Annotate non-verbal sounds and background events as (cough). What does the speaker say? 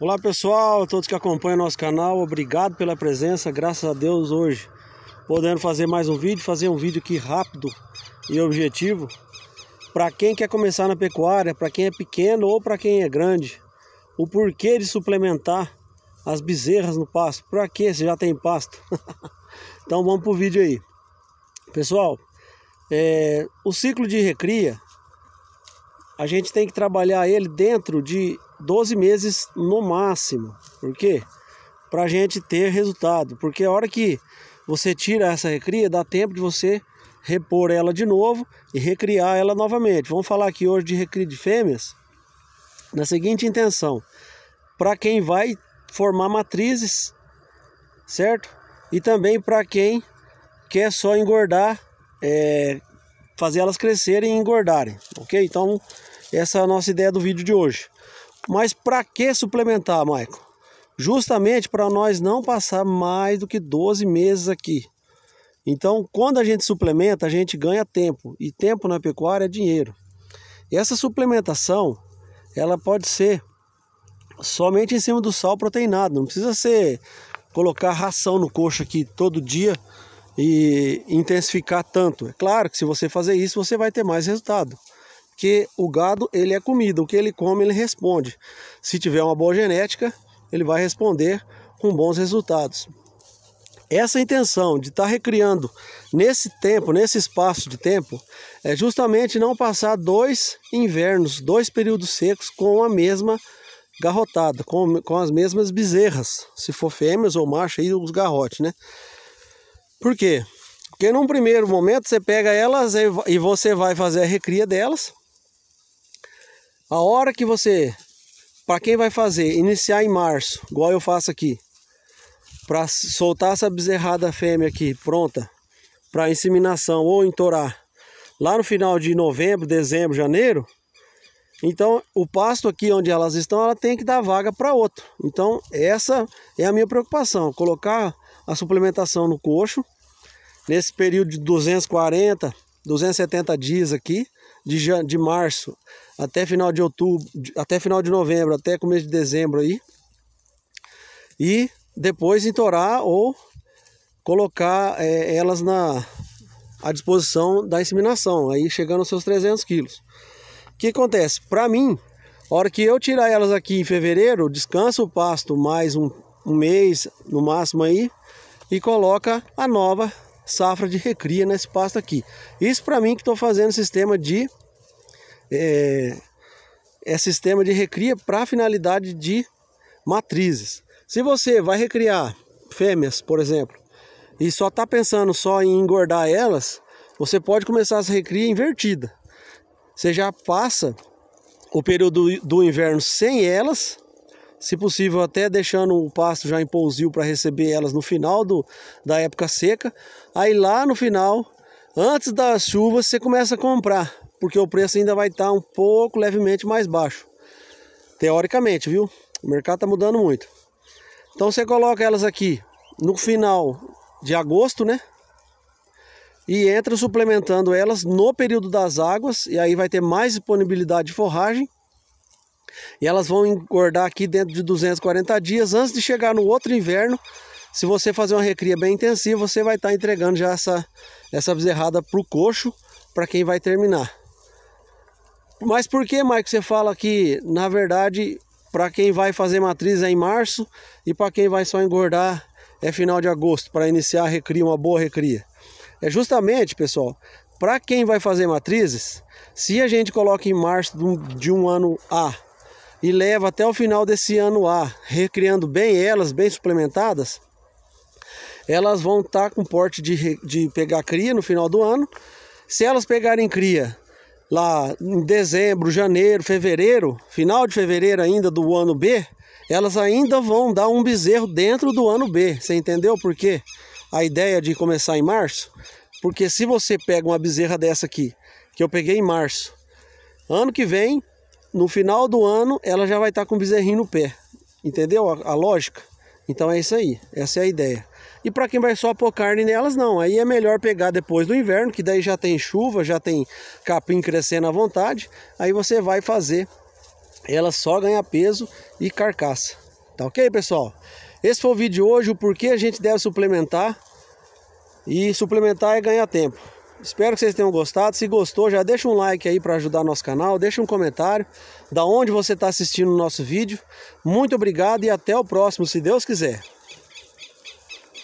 Olá pessoal, todos que acompanham nosso canal, obrigado pela presença, graças a Deus hoje podendo fazer mais um vídeo, fazer um vídeo aqui rápido e objetivo para quem quer começar na pecuária, para quem é pequeno ou para quem é grande, o porquê de suplementar as bezerras no pasto, para que você já tem pasto? (laughs) então vamos para o vídeo aí. Pessoal, é, o ciclo de recria, a gente tem que trabalhar ele dentro de 12 meses no máximo. Por quê? Para a gente ter resultado. Porque a hora que você tira essa recria, dá tempo de você repor ela de novo e recriar ela novamente. Vamos falar aqui hoje de recria de fêmeas na seguinte intenção: para quem vai formar matrizes, certo? E também para quem quer só engordar, é, fazer elas crescerem e engordarem, ok? Então, essa é a nossa ideia do vídeo de hoje. Mas para que suplementar, Maico? Justamente para nós não passar mais do que 12 meses aqui. Então, quando a gente suplementa, a gente ganha tempo, e tempo na pecuária é dinheiro. E essa suplementação, ela pode ser somente em cima do sal proteinado, não precisa ser colocar ração no coxo aqui todo dia e intensificar tanto. É claro que se você fazer isso, você vai ter mais resultado que o gado ele é comida, o que ele come ele responde. Se tiver uma boa genética, ele vai responder com bons resultados. Essa intenção de estar tá recriando nesse tempo, nesse espaço de tempo, é justamente não passar dois invernos, dois períodos secos com a mesma garrotada, com, com as mesmas bezerras, se for fêmeas ou macho, aí os garrotes, né? Por quê? Porque num primeiro momento você pega elas e você vai fazer a recria delas, a hora que você, para quem vai fazer, iniciar em março, igual eu faço aqui, para soltar essa bezerrada fêmea aqui pronta para inseminação ou entorar lá no final de novembro, dezembro, janeiro, então, o pasto aqui onde elas estão, ela tem que dar vaga para outro. Então, essa é a minha preocupação, colocar a suplementação no coxo nesse período de 240, 270 dias aqui de, de março até final de outubro, até final de novembro, até começo de dezembro aí. E depois entorar ou colocar é, elas na à disposição da inseminação, aí chegando aos seus 300 quilos. O que acontece? Para mim, a hora que eu tirar elas aqui em fevereiro, descansa o pasto mais um, um mês no máximo aí e coloca a nova safra de recria nesse pasto aqui. Isso para mim que estou fazendo sistema de é, é sistema de recria para finalidade de matrizes. Se você vai recriar fêmeas, por exemplo, e só está pensando só em engordar elas, você pode começar a recria invertida. Você já passa o período do inverno sem elas, se possível até deixando o pasto já em pousio para receber elas no final do, da época seca. Aí lá no final, antes das chuvas, você começa a comprar porque o preço ainda vai estar tá um pouco levemente mais baixo. Teoricamente, viu? O mercado está mudando muito. Então você coloca elas aqui no final de agosto, né? E entra suplementando elas no período das águas, e aí vai ter mais disponibilidade de forragem. E elas vão engordar aqui dentro de 240 dias. Antes de chegar no outro inverno, se você fazer uma recria bem intensiva, você vai estar tá entregando já essa, essa bezerrada para o coxo, para quem vai terminar. Mas por que, Maico, você fala que, na verdade, para quem vai fazer matriz é em março e para quem vai só engordar é final de agosto, para iniciar a recria, uma boa recria? É justamente, pessoal, para quem vai fazer matrizes, se a gente coloca em março de um ano A e leva até o final desse ano A, recriando bem elas, bem suplementadas, elas vão estar tá com porte de, de pegar cria no final do ano. Se elas pegarem cria lá em dezembro, janeiro, fevereiro, final de fevereiro ainda do ano B, elas ainda vão dar um bezerro dentro do ano B. Você entendeu por quê? A ideia de começar em março? Porque se você pega uma bezerra dessa aqui, que eu peguei em março, ano que vem, no final do ano, ela já vai estar tá com bezerrinho no pé. Entendeu a, a lógica? Então é isso aí. Essa é a ideia. E para quem vai só pôr carne nelas, não. Aí é melhor pegar depois do inverno, que daí já tem chuva, já tem capim crescendo à vontade. Aí você vai fazer ela só ganham peso e carcaça. Tá ok, pessoal? Esse foi o vídeo de hoje, o porquê a gente deve suplementar. E suplementar é ganhar tempo. Espero que vocês tenham gostado. Se gostou, já deixa um like aí para ajudar nosso canal. Deixa um comentário da onde você está assistindo o nosso vídeo. Muito obrigado e até o próximo, se Deus quiser.